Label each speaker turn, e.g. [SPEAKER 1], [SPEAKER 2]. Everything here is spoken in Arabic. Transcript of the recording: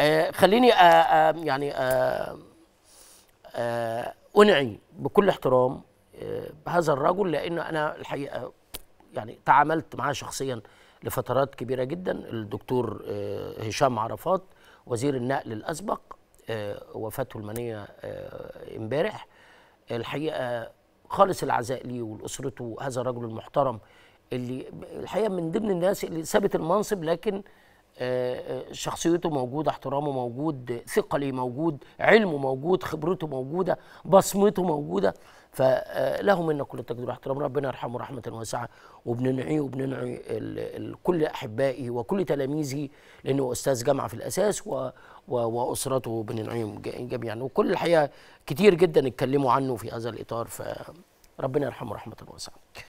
[SPEAKER 1] آه، خليني آآ آه، آه، يعني آآ آآ أنعي بكل احترام بهذا الرجل لأنه أنا الحقيقة يعني تعاملت معاه شخصيا لفترات كبيرة جدا الدكتور هشام عرفات وزير النقل الأسبق وفاته المنية امبارح الحقيقة خالص العزاء ليه ولأسرته هذا الرجل المحترم اللي الحقيقة من ضمن الناس اللي ثابت المنصب لكن آه، آه، شخصيته موجوده احترامه موجود ثقله موجود علمه موجود خبرته موجوده بصمته موجوده فله منا كل التقدير واحترام ربنا يرحمه رحمه واسعه وبننعيه وبننعي كل احبائه وكل تلاميذه لانه استاذ جامعه في الاساس و واسرته بننعيهم جميعا وكل الحقيقه كتير جدا اتكلموا عنه في هذا الاطار فربنا يرحمه رحمه واسعه